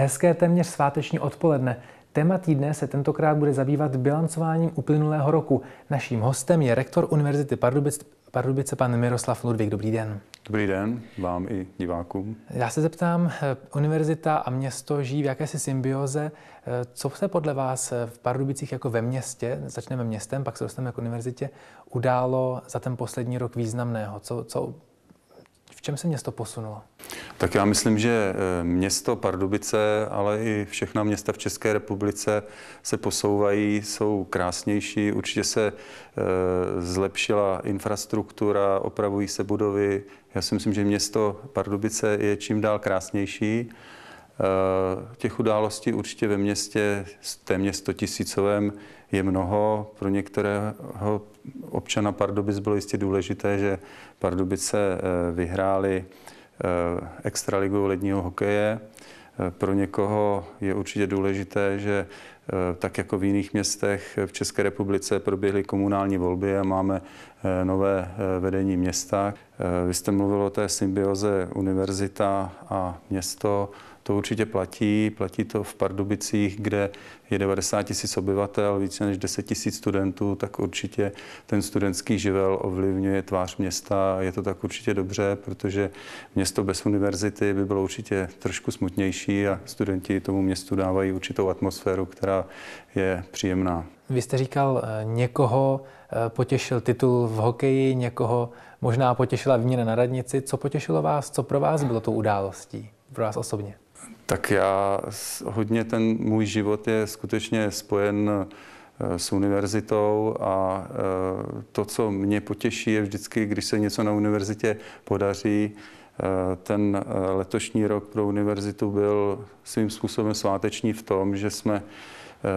Hezké téměř sváteční odpoledne. Téma týdne se tentokrát bude zabývat bilancováním uplynulého roku. Naším hostem je rektor Univerzity Pardubice, Pardubice pan Miroslav Ludvík. Dobrý den. Dobrý den vám i divákům. Já se zeptám, eh, univerzita a město žijí v jakési symbioze. Eh, co se podle vás eh, v Pardubicích jako ve městě, začneme městem, pak se dostaneme k univerzitě, událo za ten poslední rok významného? Co, co, v čem se město posunulo? Tak já myslím, že eh, město Pardubice, ale i všechna města v České republice se posouvají, jsou krásnější, určitě se eh, zlepšila infrastruktura, opravují se budovy. Já si myslím, že město Pardubice je čím dál krásnější. Eh, těch událostí určitě ve městě téměř 100 tisícovém je mnoho. Pro některého občana Pardubic bylo jistě důležité, že Pardubice vyhráli Eh, extraligu ledního hokeje. Eh, pro někoho je určitě důležité, že eh, tak jako v jiných městech v České republice proběhly komunální volby a máme nové vedení města. Vy jste mluvil o té symbioze univerzita a město. To určitě platí. Platí to v Pardubicích, kde je 90 tisíc obyvatel, více než 10 tisíc studentů, tak určitě ten studentský živel ovlivňuje tvář města. Je to tak určitě dobře, protože město bez univerzity by bylo určitě trošku smutnější a studenti tomu městu dávají určitou atmosféru, která je příjemná. Vy jste říkal, eh, někoho eh, potěšil titul v hokeji, někoho možná potěšila výměna na radnici. Co potěšilo vás, co pro vás bylo tou událostí, pro vás osobně? Tak já hodně ten můj život je skutečně spojen eh, s univerzitou a eh, to, co mě potěší, je vždycky, když se něco na univerzitě podaří. Eh, ten letošní rok pro univerzitu byl svým způsobem sváteční v tom, že jsme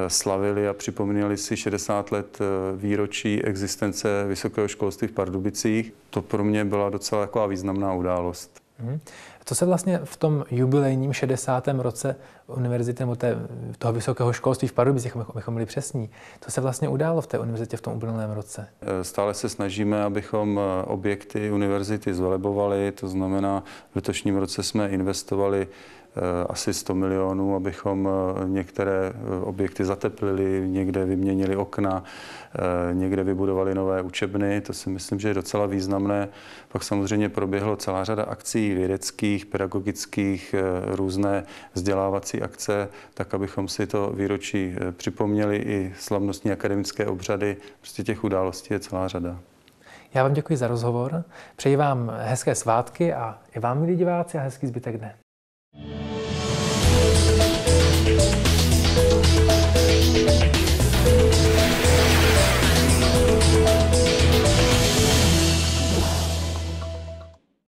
slavili a připomínali si 60 let výročí existence vysokého školství v Pardubicích. To pro mě byla docela taková významná událost. Mhm. Co se vlastně v tom jubilejním 60. roce univerzity nebo té, toho vysokého školství v Pardubicích, bychom byli přesní, co se vlastně událo v té univerzitě v tom uplynulém roce? E, stále se snažíme, abychom e, objekty univerzity zvelebovali, to znamená, v letošním roce jsme investovali Eh, asi 100 milionů, abychom eh, některé eh, objekty zateplili, někde vyměnili okna, někde vybudovali nové učebny. To si myslím, že je docela významné. Pak samozřejmě proběhlo celá řada akcí vědeckých, pedagogických, různé vzdělávací akce, tak abychom si to výročí připomněli i slavnostní akademické obřady. Prostě těch událostí je celá řada. Já vám děkuji za rozhovor, přeji vám hezké svátky a i vám, milí diváci, a hezký zbytek dne.